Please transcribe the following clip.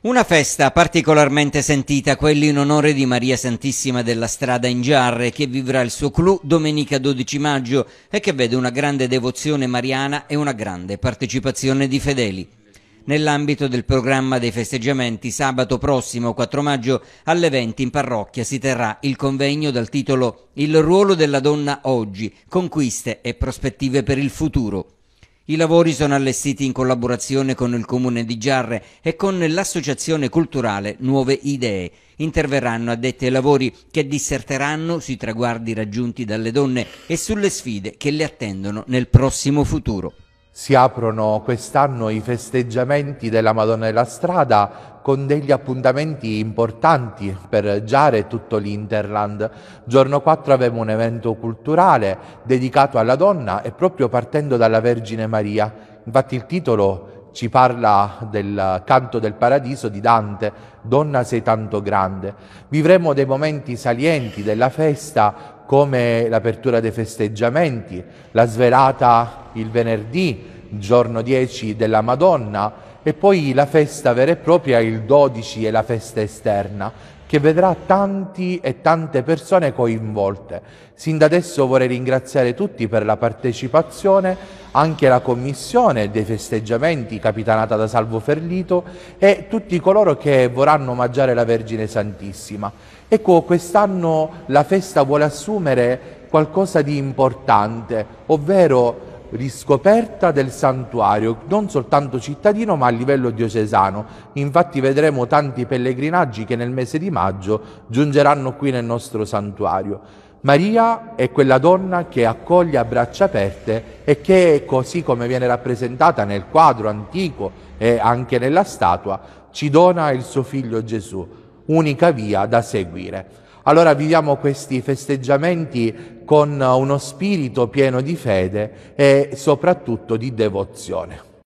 Una festa particolarmente sentita, quella in onore di Maria Santissima della Strada in Giarre, che vivrà il suo clou domenica 12 maggio e che vede una grande devozione mariana e una grande partecipazione di fedeli. Nell'ambito del programma dei festeggiamenti, sabato prossimo 4 maggio alle 20 in parrocchia si terrà il convegno dal titolo Il ruolo della donna oggi, conquiste e prospettive per il futuro. I lavori sono allestiti in collaborazione con il Comune di Giarre e con l'associazione culturale Nuove Idee. Interverranno addetti ai lavori che disserteranno sui traguardi raggiunti dalle donne e sulle sfide che le attendono nel prossimo futuro. Si aprono quest'anno i festeggiamenti della Madonna della Strada con degli appuntamenti importanti per Giare e tutto l'Interland. Giorno 4 avremo un evento culturale dedicato alla donna e proprio partendo dalla Vergine Maria. Infatti il titolo ci parla del canto del paradiso di Dante, Donna sei tanto grande. Vivremo dei momenti salienti della festa come l'apertura dei festeggiamenti, la svelata il venerdì, giorno 10 della Madonna, e poi la festa vera e propria il 12 è la festa esterna, che vedrà tanti e tante persone coinvolte. Sin da adesso vorrei ringraziare tutti per la partecipazione, anche la commissione dei festeggiamenti capitanata da Salvo Ferlito e tutti coloro che vorranno omaggiare la Vergine Santissima. Ecco, quest'anno la festa vuole assumere qualcosa di importante, ovvero riscoperta del santuario, non soltanto cittadino ma a livello diocesano. Infatti vedremo tanti pellegrinaggi che nel mese di maggio giungeranno qui nel nostro santuario. Maria è quella donna che accoglie a braccia aperte e che, così come viene rappresentata nel quadro antico e anche nella statua, ci dona il suo figlio Gesù unica via da seguire. Allora viviamo questi festeggiamenti con uno spirito pieno di fede e soprattutto di devozione.